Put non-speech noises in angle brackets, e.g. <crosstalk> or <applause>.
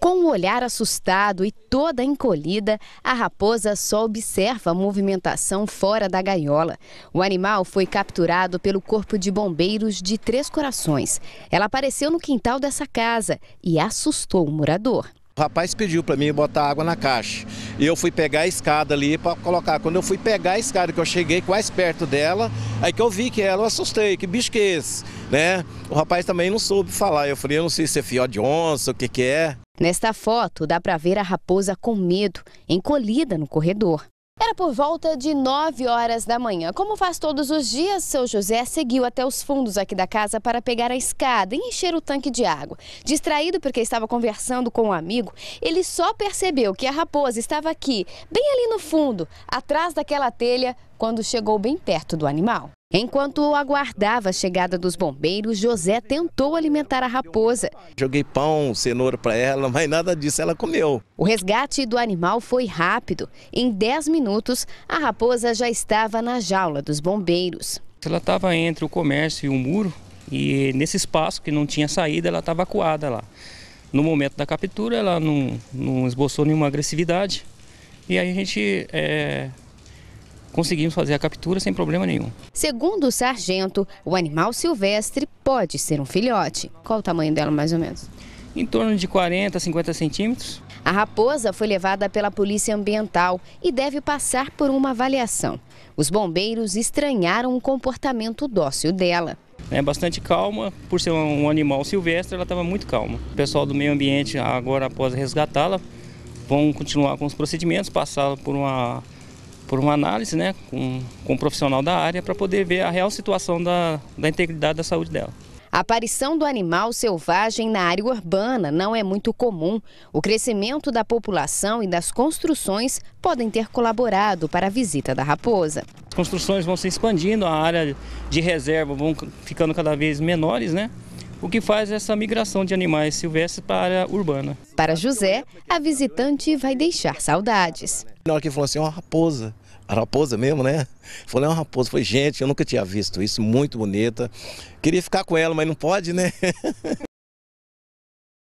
Com o um olhar assustado e toda encolhida, a raposa só observa a movimentação fora da gaiola. O animal foi capturado pelo Corpo de Bombeiros de Três Corações. Ela apareceu no quintal dessa casa e assustou o morador. O rapaz pediu para mim botar água na caixa. E eu fui pegar a escada ali para colocar. Quando eu fui pegar a escada, que eu cheguei quase perto dela, aí que eu vi que ela, eu assustei, que bicho que é esse? Né? O rapaz também não soube falar. Eu falei, eu não sei se é fió de onça, o que que é. Nesta foto, dá para ver a raposa com medo, encolhida no corredor. Era por volta de 9 horas da manhã. Como faz todos os dias, seu José seguiu até os fundos aqui da casa para pegar a escada e encher o tanque de água. Distraído porque estava conversando com um amigo, ele só percebeu que a raposa estava aqui, bem ali no fundo, atrás daquela telha, quando chegou bem perto do animal. Enquanto aguardava a chegada dos bombeiros, José tentou alimentar a raposa. Joguei pão, cenoura para ela, mas nada disso ela comeu. O resgate do animal foi rápido. Em 10 minutos, a raposa já estava na jaula dos bombeiros. Ela estava entre o comércio e o muro e nesse espaço que não tinha saída, ela estava acuada lá. No momento da captura, ela não, não esboçou nenhuma agressividade e aí a gente é conseguimos fazer a captura sem problema nenhum. Segundo o sargento, o animal silvestre pode ser um filhote. Qual o tamanho dela, mais ou menos? Em torno de 40 50 centímetros. A raposa foi levada pela Polícia Ambiental e deve passar por uma avaliação. Os bombeiros estranharam o comportamento dócil dela. É bastante calma, por ser um animal silvestre, ela estava muito calma. O pessoal do meio ambiente, agora após resgatá-la, vão continuar com os procedimentos, passá-la por uma por uma análise né, com, com um profissional da área para poder ver a real situação da, da integridade da saúde dela. A aparição do animal selvagem na área urbana não é muito comum. O crescimento da população e das construções podem ter colaborado para a visita da raposa. As construções vão se expandindo, a área de reserva vão ficando cada vez menores, né? o que faz essa migração de animais silvestres para a área urbana. Para José, a visitante vai deixar saudades. Na hora que falou assim, é uma raposa, a raposa mesmo, né? Falei, é uma raposa. Foi, gente, eu nunca tinha visto isso, muito bonita. Queria ficar com ela, mas não pode, né? <laughs>